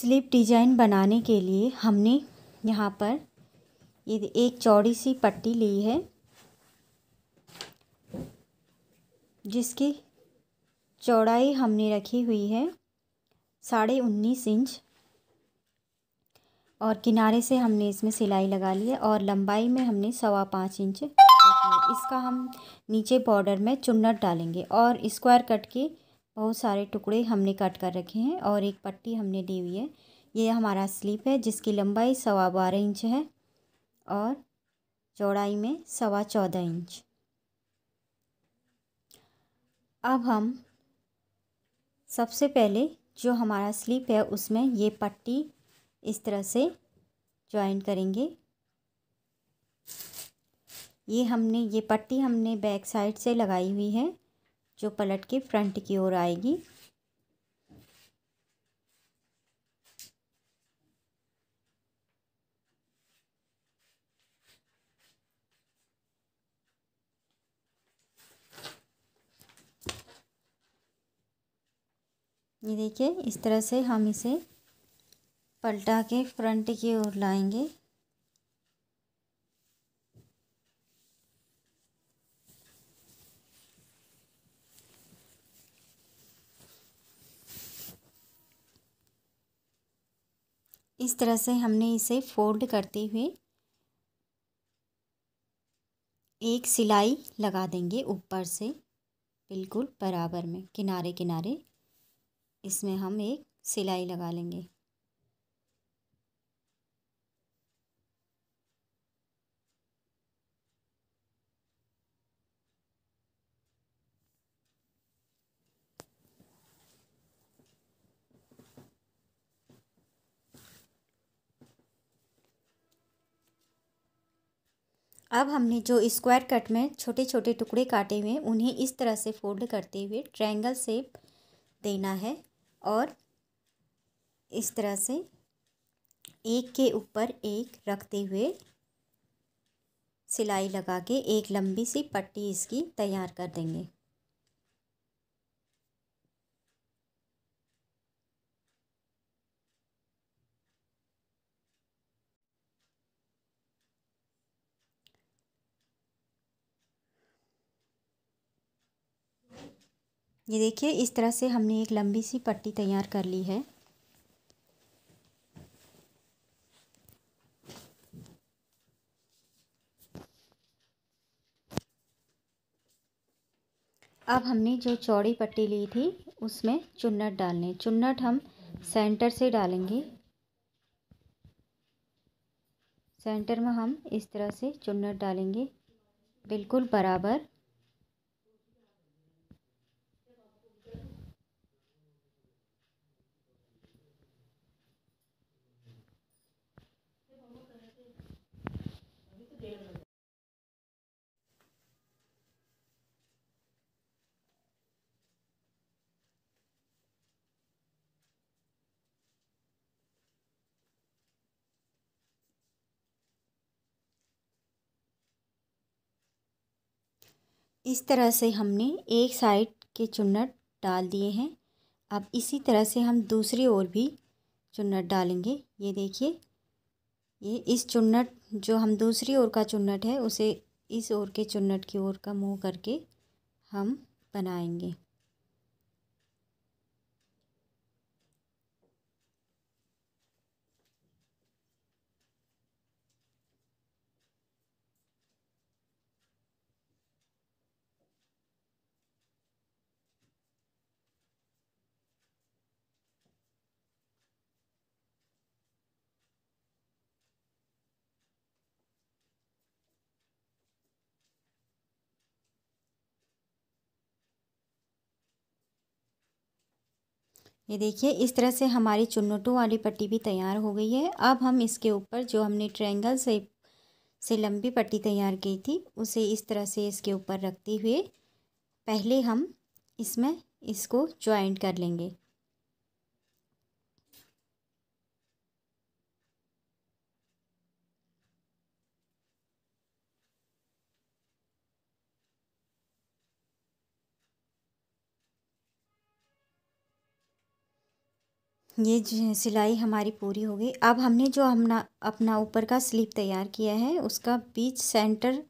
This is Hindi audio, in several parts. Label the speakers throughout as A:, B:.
A: स्लीप डिजाइन बनाने के लिए हमने यहाँ पर ये एक चौड़ी सी पट्टी ली है जिसकी चौड़ाई हमने रखी हुई है साढ़े उन्नीस इंच और किनारे से हमने इसमें सिलाई लगा ली है और लंबाई में हमने सवा पाँच इंच इसका हम नीचे बॉर्डर में चुन्नट डालेंगे और स्क्वायर कट की बहुत सारे टुकड़े हमने कट कर रखे हैं और एक पट्टी हमने ली हुई है ये हमारा स्लीप है जिसकी लंबाई सवा बारह इंच है और चौड़ाई में सवा चौदह इंच अब हम सबसे पहले जो हमारा स्लीप है उसमें ये पट्टी इस तरह से ज्वाइन करेंगे ये हमने ये पट्टी हमने बैक साइड से लगाई हुई है जो पलट के फ्रंट की ओर आएगी ये देखिए इस तरह से हम इसे पलटा के फ्रंट की ओर लाएंगे इस तरह से हमने इसे फोल्ड करते हुए एक सिलाई लगा देंगे ऊपर से बिल्कुल बराबर में किनारे किनारे इसमें हम एक सिलाई लगा लेंगे अब हमने जो स्क्वायर कट में छोटे छोटे टुकड़े काटे हुए उन्हें इस तरह से फोल्ड करते हुए ट्रायंगल शेप देना है और इस तरह से एक के ऊपर एक रखते हुए सिलाई लगा के एक लंबी सी पट्टी इसकी तैयार कर देंगे ये देखिए इस तरह से हमने एक लंबी सी पट्टी तैयार कर ली है अब हमने जो चौड़ी पट्टी ली थी उसमें चुन्नट डालने चुन्नट हम सेंटर से डालेंगे सेंटर में हम इस तरह से चुन्नट डालेंगे बिल्कुल बराबर इस तरह से हमने एक साइड के चुन्नट डाल दिए हैं अब इसी तरह से हम दूसरी ओर भी चुन्नट डालेंगे ये देखिए ये इस चुन्नट जो हम दूसरी ओर का चुन्नट है उसे इस ओर के चुन्नट की ओर का मुंह करके हम बनाएंगे ये देखिए इस तरह से हमारी चुन्नटों वाली पट्टी भी तैयार हो गई है अब हम इसके ऊपर जो हमने ट्रायंगल से से लंबी पट्टी तैयार की थी उसे इस तरह से इसके ऊपर रखते हुए पहले हम इसमें इसको ज्वाइंट कर लेंगे ये सिलाई हमारी पूरी हो गई अब हमने जो हमना अपना ऊपर का स्लीप तैयार किया है उसका बीच सेंटर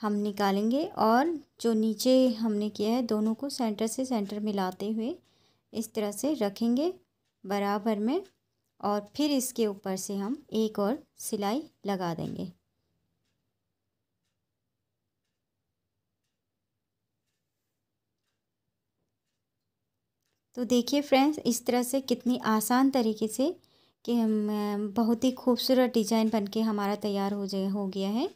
A: हम निकालेंगे और जो नीचे हमने किया है दोनों को सेंटर से सेंटर मिलाते हुए इस तरह से रखेंगे बराबर में और फिर इसके ऊपर से हम एक और सिलाई लगा देंगे तो देखिए फ्रेंड्स इस तरह से कितनी आसान तरीके से कि हम बहुत ही खूबसूरत डिज़ाइन बन के हमारा तैयार हो जाए हो गया है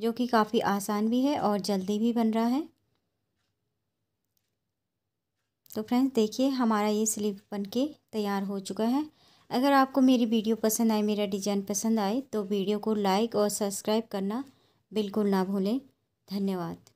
A: जो कि काफ़ी आसान भी है और जल्दी भी बन रहा है तो फ्रेंड्स देखिए हमारा ये स्लीव बन के तैयार हो चुका है अगर आपको मेरी वीडियो पसंद आए मेरा डिज़ाइन पसंद आए तो वीडियो को लाइक और सब्सक्राइब करना बिल्कुल ना भूलें धन्यवाद